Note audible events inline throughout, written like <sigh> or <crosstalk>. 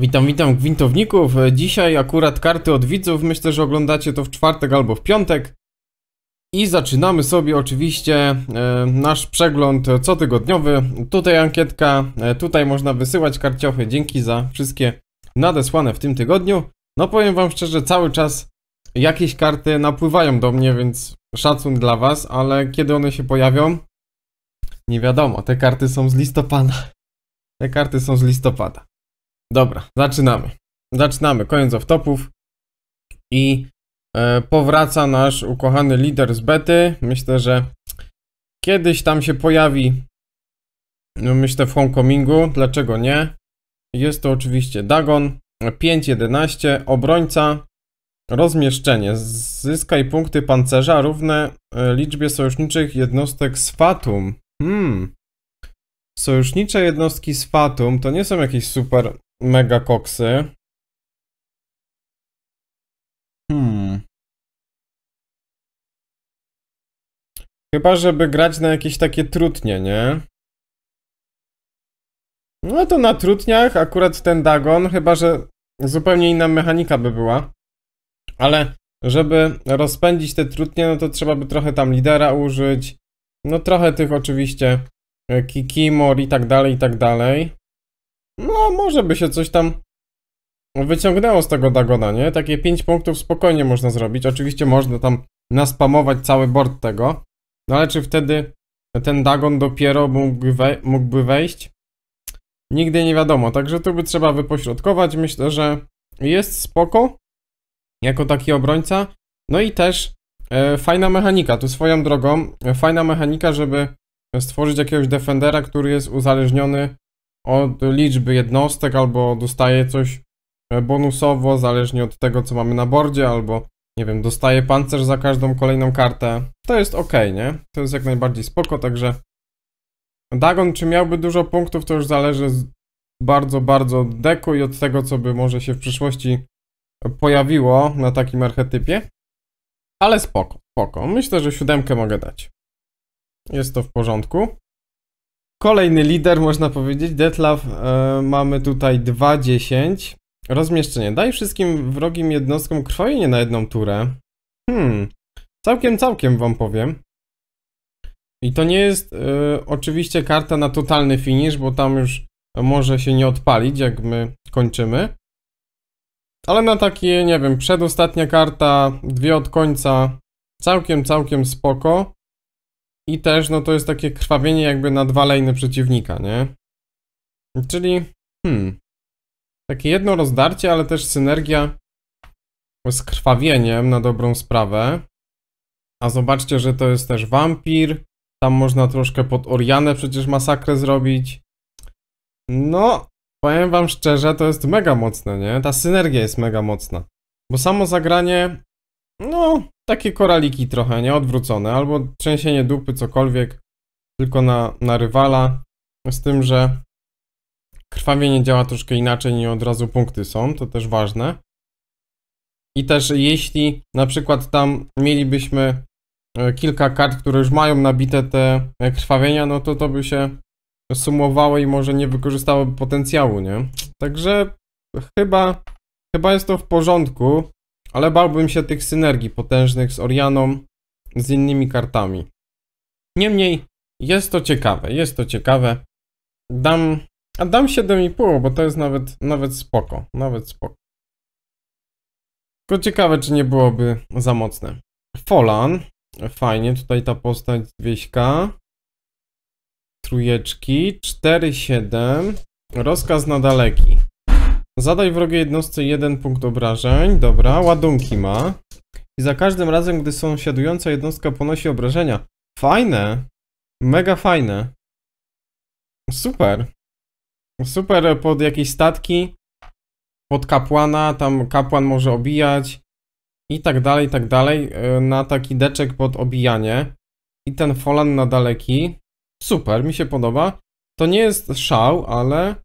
Witam, witam gwintowników. Dzisiaj akurat karty od widzów. Myślę, że oglądacie to w czwartek albo w piątek. I zaczynamy sobie oczywiście e, nasz przegląd cotygodniowy. Tutaj ankietka, e, tutaj można wysyłać karciochy. Dzięki za wszystkie nadesłane w tym tygodniu. No powiem wam szczerze, cały czas jakieś karty napływają do mnie, więc szacun dla was, ale kiedy one się pojawią? Nie wiadomo, te karty są z listopada. Te karty są z listopada. Dobra, zaczynamy. Zaczynamy. Koniec of topów. I e, powraca nasz ukochany lider z bety. Myślę, że kiedyś tam się pojawi. No myślę w homecomingu. Dlaczego nie? Jest to oczywiście Dagon 5.11, obrońca, rozmieszczenie. Zyskaj punkty pancerza równe e, liczbie sojuszniczych jednostek z Fatum. Hmm. Sojusznicze jednostki z Fatum to nie są jakieś super mega koksy. Hmm. Chyba, żeby grać na jakieś takie trutnie, nie? No to na trutniach akurat ten Dagon, chyba że zupełnie inna mechanika by była. Ale żeby rozpędzić te trutnie, no to trzeba by trochę tam lidera użyć. No trochę tych oczywiście e, Kikimor i tak dalej, i tak dalej. No, może by się coś tam wyciągnęło z tego Dagona, nie? Takie 5 punktów spokojnie można zrobić. Oczywiście można tam naspamować cały board tego. No ale czy wtedy ten Dagon dopiero mógłby, mógłby wejść? Nigdy nie wiadomo. Także tu by trzeba wypośrodkować. Myślę, że jest spoko jako taki obrońca. No i też e, fajna mechanika. Tu swoją drogą e, fajna mechanika, żeby stworzyć jakiegoś defendera, który jest uzależniony od liczby jednostek, albo dostaje coś e, bonusowo, zależnie od tego, co mamy na bordzie, albo nie wiem, dostaje pancerz za każdą kolejną kartę. To jest ok, nie? To jest jak najbardziej spoko, także Dagon, czy miałby dużo punktów, to już zależy bardzo, bardzo od deku i od tego, co by może się w przyszłości pojawiło na takim archetypie. Ale spoko, spoko. Myślę, że siódemkę mogę dać. Jest to w porządku. Kolejny lider, można powiedzieć, Detlaf. E, mamy tutaj 2-10. Rozmieszczenie. Daj wszystkim wrogim jednostkom krwawienie na jedną turę. Hmm. Całkiem, całkiem wam powiem. I to nie jest e, oczywiście karta na totalny finish, bo tam już może się nie odpalić, jak my kończymy. Ale na takie, nie wiem, przedostatnia karta, dwie od końca, całkiem, całkiem spoko. I też, no to jest takie krwawienie jakby na dwa lejny przeciwnika, nie? Czyli, hmm, takie jedno rozdarcie, ale też synergia z krwawieniem na dobrą sprawę. A zobaczcie, że to jest też wampir. Tam można troszkę pod Orianę przecież masakrę zrobić. No, powiem wam szczerze, to jest mega mocne, nie? Ta synergia jest mega mocna. Bo samo zagranie no, takie koraliki trochę, nie? Odwrócone. Albo trzęsienie dupy, cokolwiek. Tylko na, na rywala. Z tym, że krwawienie działa troszkę inaczej, nie od razu punkty są. To też ważne. I też jeśli na przykład tam mielibyśmy e, kilka kart, które już mają nabite te e, krwawienia, no to to by się sumowało i może nie wykorzystały potencjału, nie? Także chyba, chyba jest to w porządku ale bałbym się tych synergii potężnych z Orianą, z innymi kartami. Niemniej, jest to ciekawe, jest to ciekawe. Dam, a dam 7,5, bo to jest nawet, nawet spoko, nawet spoko. Tylko ciekawe, czy nie byłoby za mocne. Folan, fajnie, tutaj ta postać 200 Trujeczki, 4,7. Rozkaz na daleki. Zadaj wrogiej jednostce jeden punkt obrażeń. Dobra, ładunki ma. I za każdym razem, gdy sąsiadująca jednostka ponosi obrażenia. Fajne. Mega fajne. Super. Super pod jakieś statki. Pod kapłana, tam kapłan może obijać. I tak dalej, i tak dalej. E, na taki deczek pod obijanie. I ten folan na daleki. Super, mi się podoba. To nie jest szał, ale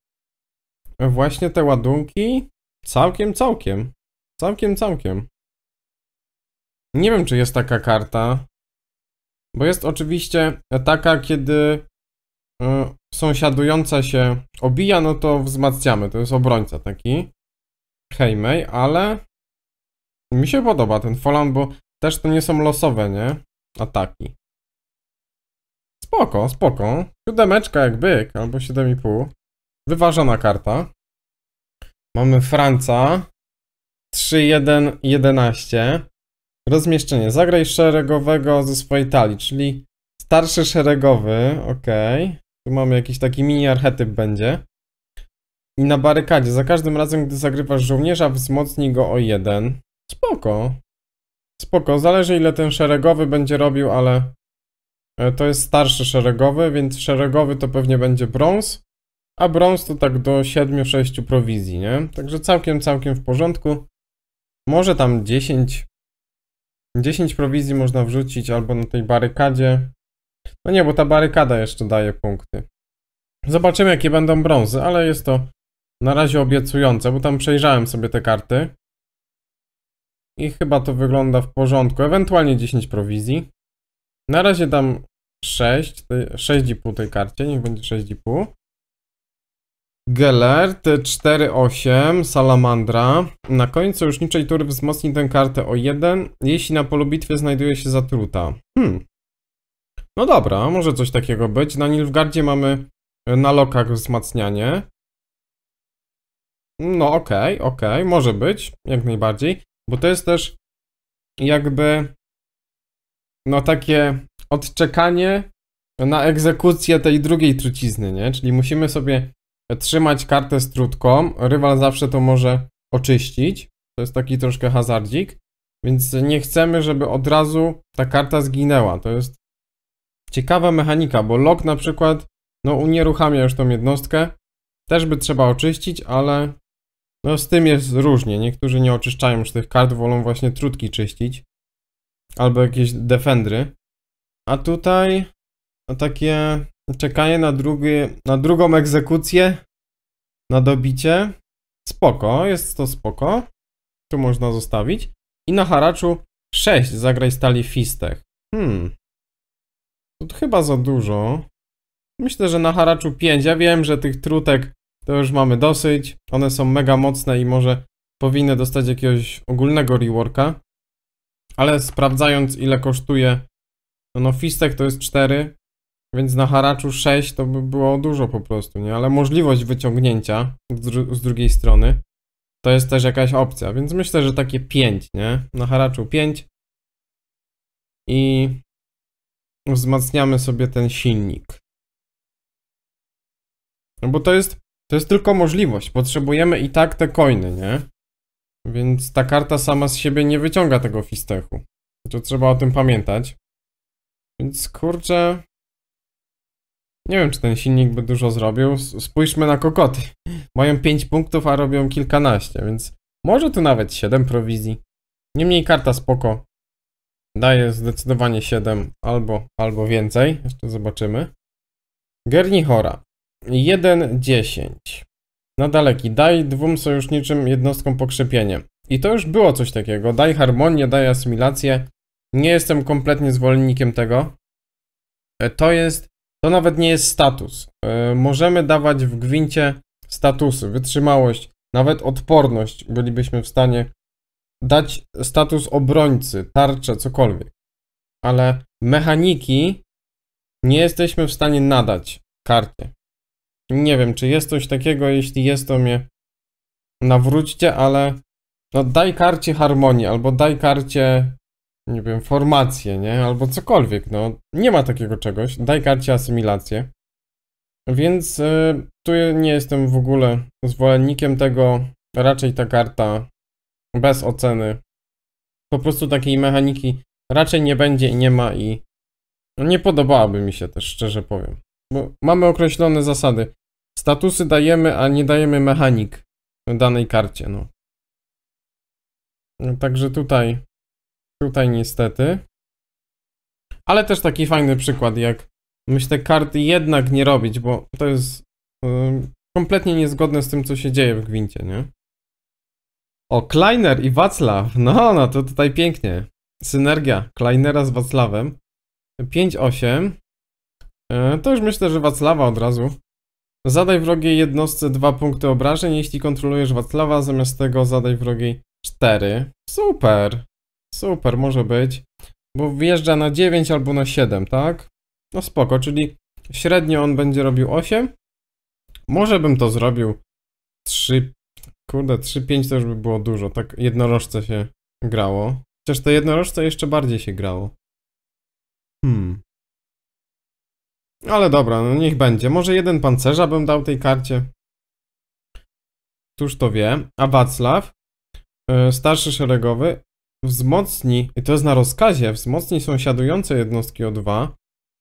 właśnie te ładunki całkiem, całkiem. Całkiem, całkiem. Nie wiem, czy jest taka karta. Bo jest oczywiście taka, kiedy e, sąsiadująca się obija, no to wzmacniamy. To jest obrońca taki. Hejmej, ale mi się podoba ten Folan, bo też to nie są losowe, nie? Ataki. Spoko, spoko. Siódemeczka jak byk, albo 7,5. Wyważona karta. Mamy Franca. 3-1-11. Rozmieszczenie. Zagraj szeregowego ze swojej talii, czyli starszy szeregowy. Ok. Tu mamy jakiś taki mini archetyp będzie. I na barykadzie. Za każdym razem, gdy zagrywasz żołnierza, wzmocnij go o jeden. Spoko. Spoko. Zależy ile ten szeregowy będzie robił, ale e, to jest starszy szeregowy, więc szeregowy to pewnie będzie brąz a brąz to tak do 7-6 prowizji, nie? Także całkiem, całkiem w porządku. Może tam 10, 10 prowizji można wrzucić albo na tej barykadzie. No nie, bo ta barykada jeszcze daje punkty. Zobaczymy, jakie będą brązy, ale jest to na razie obiecujące, bo tam przejrzałem sobie te karty. I chyba to wygląda w porządku. Ewentualnie 10 prowizji. Na razie dam 6, 6,5 tej karcie, niech będzie 6,5. Gelert 4-8, Salamandra. Na końcu już niczej tury wzmocni tę kartę o 1, jeśli na polu bitwy znajduje się zatruta. Hmm. No dobra, może coś takiego być. Na Nilfgardzie mamy e, na lokach wzmacnianie. No okej, okay, okej, okay. może być, jak najbardziej. Bo to jest też jakby no takie odczekanie na egzekucję tej drugiej trucizny, nie? Czyli musimy sobie trzymać kartę z trutką. Rywal zawsze to może oczyścić. To jest taki troszkę hazardzik. Więc nie chcemy, żeby od razu ta karta zginęła. To jest ciekawa mechanika, bo lock na przykład no unieruchamia już tą jednostkę. Też by trzeba oczyścić, ale no z tym jest różnie. Niektórzy nie oczyszczają już tych kart, wolą właśnie trutki czyścić. Albo jakieś defendry. A tutaj no, takie Czekanie na, drugi, na drugą egzekucję, na dobicie. Spoko, jest to spoko. Tu można zostawić. I na haraczu 6 zagraj stali fistech. Hmm. To chyba za dużo. Myślę, że na haraczu 5. Ja wiem, że tych trutek to już mamy dosyć. One są mega mocne i może powinny dostać jakiegoś ogólnego reworka. Ale sprawdzając ile kosztuje, no, no fistek to jest 4, więc na haraczu 6 to by było dużo po prostu, nie? Ale możliwość wyciągnięcia dru z drugiej strony to jest też jakaś opcja, więc myślę, że takie 5, nie? Na haraczu 5 i wzmacniamy sobie ten silnik. No bo to jest, to jest tylko możliwość, potrzebujemy i tak te coiny, nie? Więc ta karta sama z siebie nie wyciąga tego fistechu. To trzeba o tym pamiętać. Więc kurczę, nie wiem, czy ten silnik by dużo zrobił. Spójrzmy na kokoty. <laughs> Mają 5 punktów, a robią kilkanaście, więc może tu nawet 7 prowizji. Niemniej karta spoko. Daje zdecydowanie 7 albo, albo więcej. Jeszcze zobaczymy. Gerni Chora. 1-10. Na daleki. Daj dwóm sojuszniczym jednostkom pokrzepienie. I to już było coś takiego. Daj harmonię, daj asymilację. Nie jestem kompletnie zwolennikiem tego. E, to jest to nawet nie jest status. E, możemy dawać w gwincie statusy, wytrzymałość, nawet odporność bylibyśmy w stanie dać status obrońcy, tarczę, cokolwiek. Ale mechaniki nie jesteśmy w stanie nadać karcie. Nie wiem, czy jest coś takiego, jeśli jest to mnie nawróćcie, ale no daj karcie harmonii, albo daj karcie nie wiem, formację, nie? Albo cokolwiek, no. Nie ma takiego czegoś. Daj karcie asymilację. Więc y, tu nie jestem w ogóle zwolennikiem tego. Raczej ta karta bez oceny. Po prostu takiej mechaniki raczej nie będzie i nie ma i nie podobałaby mi się też, szczerze powiem. Bo mamy określone zasady. Statusy dajemy, a nie dajemy mechanik danej karcie, no. Także tutaj tutaj niestety. Ale też taki fajny przykład, jak myślę karty jednak nie robić, bo to jest yy, kompletnie niezgodne z tym, co się dzieje w Gwincie, nie? O, Kleiner i Wacław. No, no to tutaj pięknie. Synergia Kleinera z Wacławem. 5-8. Yy, e, to już myślę, że Wacława od razu. Zadaj wrogiej jednostce dwa punkty obrażeń, jeśli kontrolujesz Wacława, zamiast tego zadaj wrogiej 4. Super. Super, może być. Bo wjeżdża na 9 albo na 7, tak? No spoko, czyli średnio on będzie robił 8. Może bym to zrobił 3... Kurde, 3-5 to już by było dużo. Tak jednorożce się grało. Chociaż to jednorożce jeszcze bardziej się grało. Hmm. Ale dobra, no niech będzie. Może jeden pancerza bym dał tej karcie. Któż to wie? A Wacław? E, starszy szeregowy. Wzmocni, i to jest na rozkazie, wzmocni sąsiadujące jednostki o 2.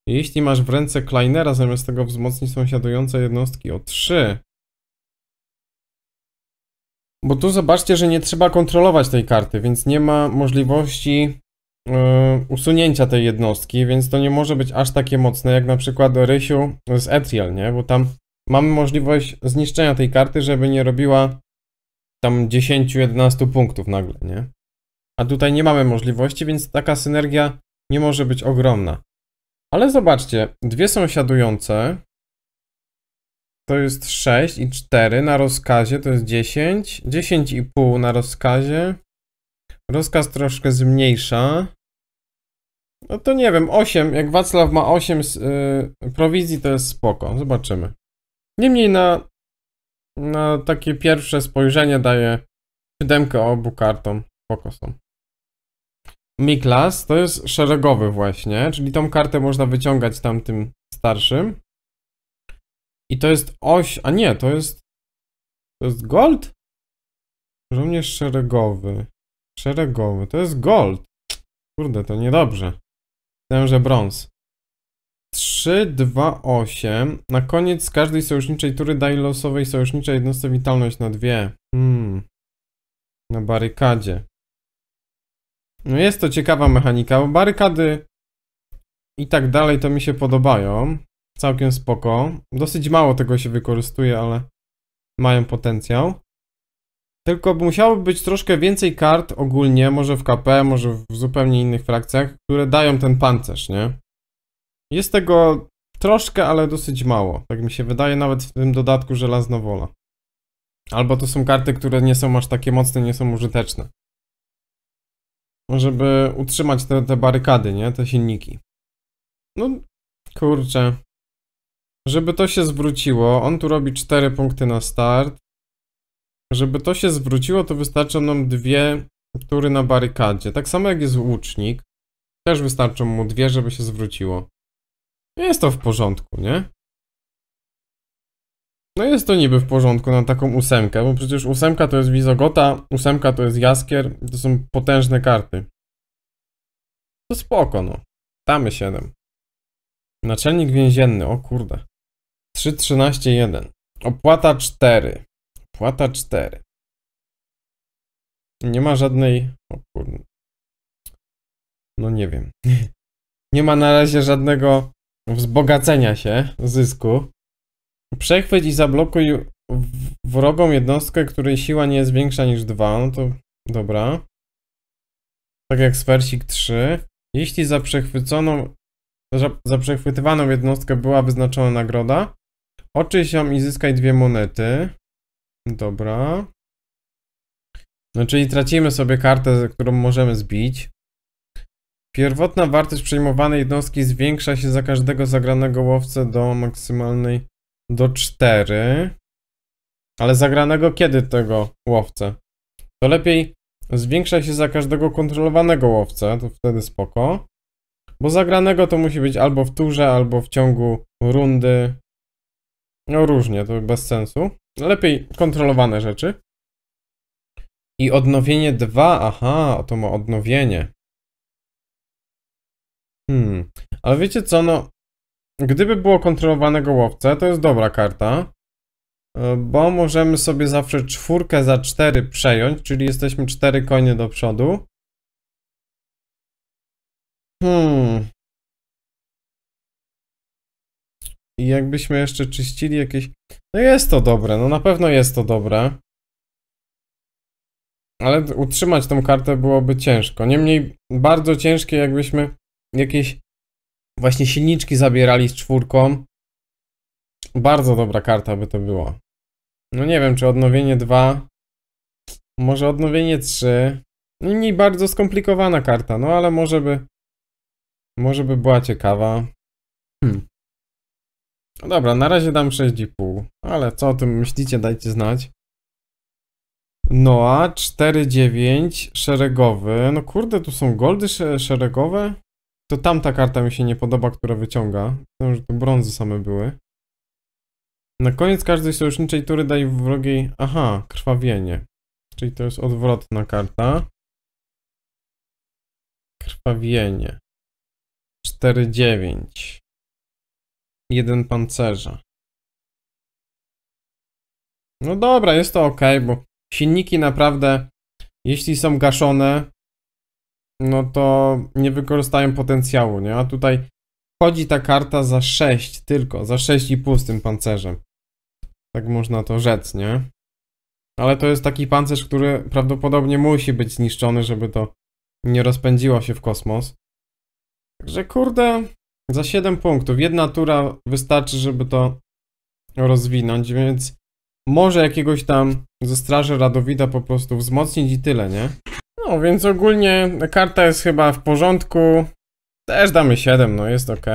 Jeśli masz w ręce Kleinera, zamiast tego wzmocni sąsiadujące jednostki o 3. Bo tu zobaczcie, że nie trzeba kontrolować tej karty, więc nie ma możliwości yy, usunięcia tej jednostki, więc to nie może być aż takie mocne jak na przykład Rysiu z Etriel, nie? Bo tam mamy możliwość zniszczenia tej karty, żeby nie robiła tam 10-11 punktów nagle, nie? a tutaj nie mamy możliwości, więc taka synergia nie może być ogromna. Ale zobaczcie, dwie sąsiadujące to jest 6 i 4 na rozkazie, to jest 10, 10,5 na rozkazie. Rozkaz troszkę zmniejsza. No to nie wiem, 8, jak Wacław ma 8 z, yy, prowizji, to jest spoko, zobaczymy. Niemniej na, na takie pierwsze spojrzenie daje siódemkę obu kartom, spoko są. Miklas to jest szeregowy właśnie, czyli tą kartę można wyciągać tamtym starszym. I to jest oś, a nie, to jest, to jest gold? Żołnierz szeregowy, szeregowy, to jest gold. Kurde, to niedobrze. Myślałem, że brąz. 3, 2, 8. Na koniec każdej sojuszniczej tury daj losowej sojuszniczej jednostce witalność na dwie. Hmm. Na barykadzie. No jest to ciekawa mechanika, barykady i tak dalej to mi się podobają. Całkiem spoko. Dosyć mało tego się wykorzystuje, ale mają potencjał. Tylko musiałoby być troszkę więcej kart ogólnie, może w KP, może w zupełnie innych frakcjach, które dają ten pancerz, nie? Jest tego troszkę, ale dosyć mało. Tak mi się wydaje, nawet w tym dodatku żelaznowola. Albo to są karty, które nie są aż takie mocne, nie są użyteczne żeby utrzymać te, te barykady, nie? Te silniki. No, kurczę. Żeby to się zwróciło, on tu robi 4 punkty na start. Żeby to się zwróciło, to wystarczą nam dwie tury na barykadzie. Tak samo jak jest łucznik. Też wystarczą mu dwie, żeby się zwróciło. Jest to w porządku, nie? No jest to niby w porządku na taką ósemkę, bo przecież ósemka to jest Wizogota, ósemka to jest Jaskier, to są potężne karty. To spoko, no. Damy 7. Naczelnik więzienny, o kurde. 1. Opłata 4. Opłata 4. Nie ma żadnej... O kurde. No nie wiem. <laughs> nie ma na razie żadnego wzbogacenia się zysku. Przechwyć i zablokuj wrogą jednostkę, której siła nie jest większa niż 2. No to dobra. Tak jak z Persik 3. Jeśli za przechwyconą, za, za przechwytywaną jednostkę była wyznaczona nagroda, oczyś ją i zyskaj dwie monety. Dobra. No czyli tracimy sobie kartę, którą możemy zbić. Pierwotna wartość przejmowanej jednostki zwiększa się za każdego zagranego łowcę do maksymalnej do 4. Ale zagranego kiedy tego łowcę? To lepiej zwiększa się za każdego kontrolowanego łowcę, to wtedy spoko. Bo zagranego to musi być albo w turze, albo w ciągu rundy. No różnie, to bez sensu. Lepiej kontrolowane rzeczy. I odnowienie 2, aha, to ma odnowienie. Hmm, ale wiecie co, no Gdyby było kontrolowanego łowcę, to jest dobra karta. E, bo możemy sobie zawsze czwórkę za cztery przejąć, czyli jesteśmy cztery konie do przodu. Hmm. I jakbyśmy jeszcze czyścili jakieś... No jest to dobre, no na pewno jest to dobre. Ale utrzymać tą kartę byłoby ciężko. Niemniej bardzo ciężkie jakbyśmy jakieś Właśnie silniczki zabierali z czwórką. Bardzo dobra karta by to była. No nie wiem, czy odnowienie 2, może odnowienie 3. No nie bardzo skomplikowana karta, no ale może by, może by była ciekawa. Hmm. No dobra, na razie dam 6,5, ale co o tym myślicie, dajcie znać. Noa 4,9 szeregowy. No kurde, tu są goldy szeregowe? To tamta karta mi się nie podoba, która wyciąga. Myślę, że to brązy same były. Na koniec każdej sojuszniczej tury daj wrogiej... Aha, krwawienie. Czyli to jest odwrotna karta. Krwawienie. 4-9. Jeden pancerza. No dobra, jest to ok, bo silniki naprawdę, jeśli są gaszone, no to nie wykorzystają potencjału, nie? A tutaj chodzi ta karta za 6 tylko, za 6,5 z tym pancerzem. Tak można to rzec, nie? Ale to jest taki pancerz, który prawdopodobnie musi być zniszczony, żeby to nie rozpędziło się w kosmos. Także kurde, za 7 punktów. Jedna tura wystarczy, żeby to rozwinąć, więc może jakiegoś tam ze straży Radowida po prostu wzmocnić i tyle, nie? No, więc ogólnie karta jest chyba w porządku. Też damy 7, no jest ok.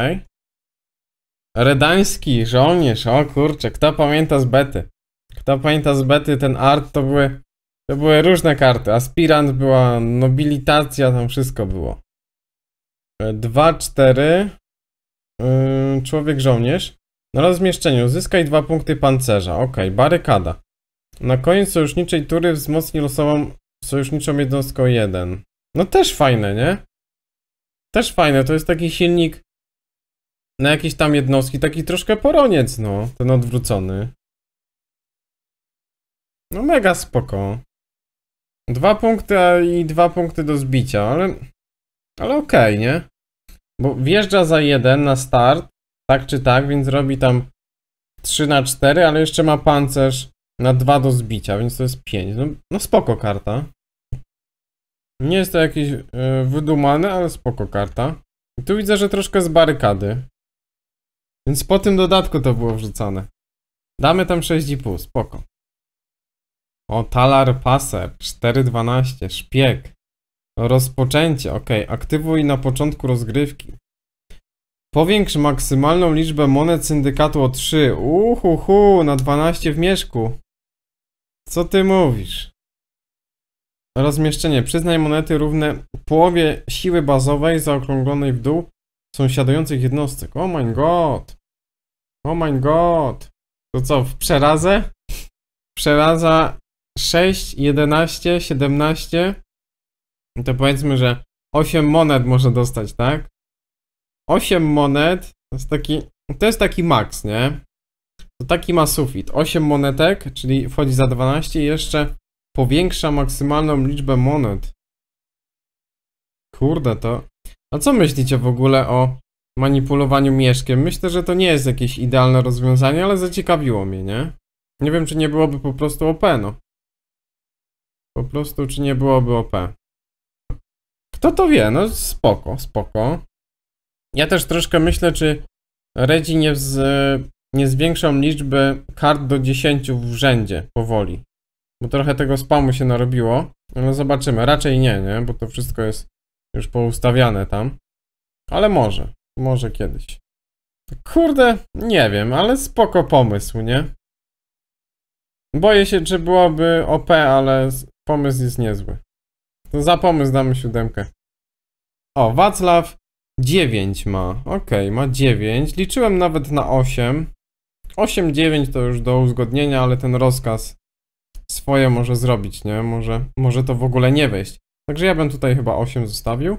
Redański żołnierz, o kurczę, kto pamięta z bety? Kto pamięta z bety ten art, to były, to były różne karty. Aspirant była, nobilitacja, tam wszystko było. 2, 4. Yy, człowiek żołnierz. Na rozmieszczeniu zyskaj dwa punkty pancerza. Ok, barykada. Na koniec sojuszniczej tury wzmocni losową Sojuszniczą jednostką 1. No też fajne, nie? Też fajne, to jest taki silnik na jakieś tam jednostki, taki troszkę poroniec, no, ten odwrócony. No mega spoko. Dwa punkty i dwa punkty do zbicia, ale... Ale okej, okay, nie? Bo wjeżdża za jeden na start, tak czy tak, więc robi tam 3 na 4, ale jeszcze ma pancerz na 2 do zbicia, więc to jest 5. No, no spoko karta. Nie jest to jakiś yy, e, wydumane, ale spoko karta. I tu widzę, że troszkę z barykady. Więc po tym dodatku to było wrzucane. Damy tam 6,5, spoko. O, talar paser, 4,12, szpieg. Rozpoczęcie, ok, aktywuj na początku rozgrywki. Powiększ maksymalną liczbę monet syndykatu o 3. Uhuhu, na 12 w mieszku. Co ty mówisz? Rozmieszczenie. Przyznaj monety równe połowie siły bazowej zaokrąglonej w dół sąsiadujących jednostek. Oh my god! Oh my god! To co, w przerazę? Przeraza 6, 11, 17. To powiedzmy, że 8 monet może dostać, tak? 8 monet to jest taki, to jest taki maks, nie? To taki ma sufit. 8 monetek, czyli wchodzi za 12 i jeszcze powiększa maksymalną liczbę monet. Kurde to... A co myślicie w ogóle o manipulowaniu mieszkiem? Myślę, że to nie jest jakieś idealne rozwiązanie, ale zaciekawiło mnie, nie? Nie wiem, czy nie byłoby po prostu OP, no. Po prostu, czy nie byłoby OP. Kto to wie? No spoko, spoko. Ja też troszkę myślę, czy Redzi nie, z, nie zwiększą liczby kart do 10 w rzędzie powoli. Bo trochę tego spamu się narobiło. No zobaczymy. Raczej nie, nie? Bo to wszystko jest już poustawiane tam. Ale może. Może kiedyś. Kurde, nie wiem, ale spoko pomysł, nie? Boję się, czy byłoby OP, ale pomysł jest niezły. To za pomysł damy siódemkę. O, Wacław 9 ma. ok, ma 9. Liczyłem nawet na 8. 8-9 to już do uzgodnienia, ale ten rozkaz swoje może zrobić, nie? Może, może to w ogóle nie wyjść. Także ja bym tutaj chyba 8 zostawił.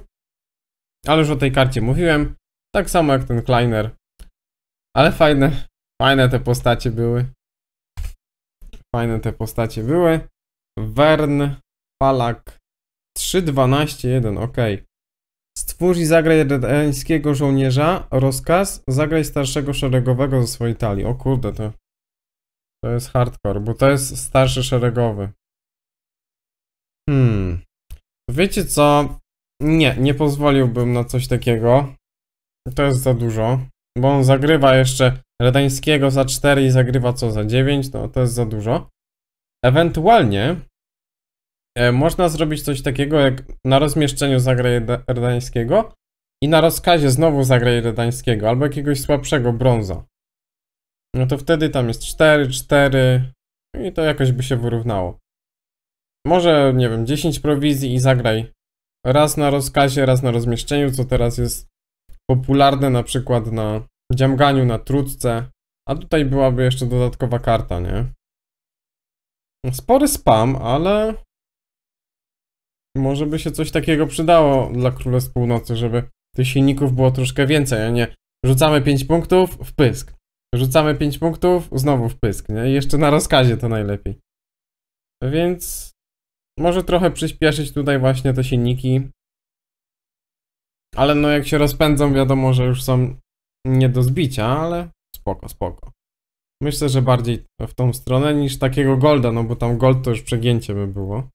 Ale już o tej karcie mówiłem. Tak samo jak ten Kleiner. Ale fajne, fajne te postacie były. Fajne te postacie były. Wern, Palak, 3, 12, 1, ok. Stwórz i zagraj redańskiego żołnierza, rozkaz, zagraj starszego szeregowego ze swojej talii. O kurde, to to jest hardcore, bo to jest starszy szeregowy. Hmm. Wiecie co? Nie, nie pozwoliłbym na coś takiego. To jest za dużo. Bo on zagrywa jeszcze Redańskiego za 4 i zagrywa co za 9, no to jest za dużo. Ewentualnie e, można zrobić coś takiego, jak na rozmieszczeniu zagraje Redańskiego i na rozkazie znowu zagraje Redańskiego albo jakiegoś słabszego brąza. No to wtedy tam jest 4, 4 i to jakoś by się wyrównało. Może, nie wiem, 10 prowizji i zagraj raz na rozkazie, raz na rozmieszczeniu, co teraz jest popularne na przykład na dziamganiu, na trudce, a tutaj byłaby jeszcze dodatkowa karta, nie? Spory spam, ale może by się coś takiego przydało dla Królestw Północy, żeby tych silników było troszkę więcej, a nie rzucamy 5 punktów w pysk. Rzucamy 5 punktów, znowu wpysk, nie? jeszcze na rozkazie to najlepiej. Więc może trochę przyspieszyć tutaj właśnie te silniki. Ale no jak się rozpędzą, wiadomo, że już są nie do zbicia, ale spoko, spoko. Myślę, że bardziej w tą stronę niż takiego Golda, no bo tam Gold to już przegięcie by było.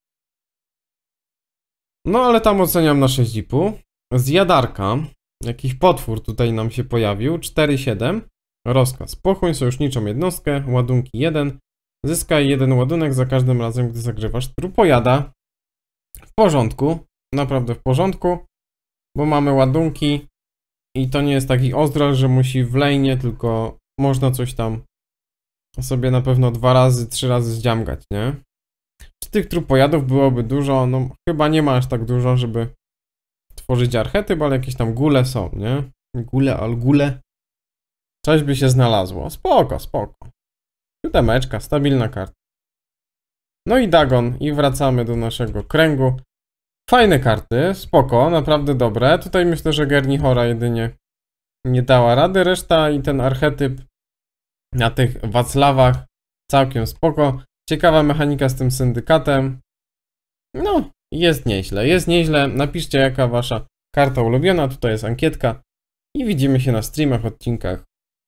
No ale tam oceniam na 6,5. Zjadarka. Jakiś potwór tutaj nam się pojawił. 4,7. Rozkaz. Pochłoń sojuszniczą jednostkę, ładunki 1. Zyskaj jeden ładunek za każdym razem, gdy zagrywasz trup pojada, W porządku. Naprawdę w porządku. Bo mamy ładunki i to nie jest taki ozdral, że musi w lejnie, tylko można coś tam sobie na pewno dwa razy, trzy razy zdziamgać, nie? Czy tych pojadów byłoby dużo? No chyba nie ma aż tak dużo, żeby tworzyć archety, ale jakieś tam gule są, nie? Gule, algule. Coś by się znalazło. Spoko, spoko. Siódemeczka, stabilna karta. No i Dagon i wracamy do naszego kręgu. Fajne karty, spoko, naprawdę dobre. Tutaj myślę, że Gernichora jedynie nie dała rady. Reszta i ten archetyp na tych Wacławach całkiem spoko. Ciekawa mechanika z tym syndykatem. No, jest nieźle, jest nieźle. Napiszcie jaka wasza karta ulubiona. Tutaj jest ankietka. I widzimy się na streamach, odcinkach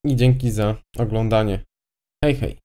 i dzięki za oglądanie. Hej, hej.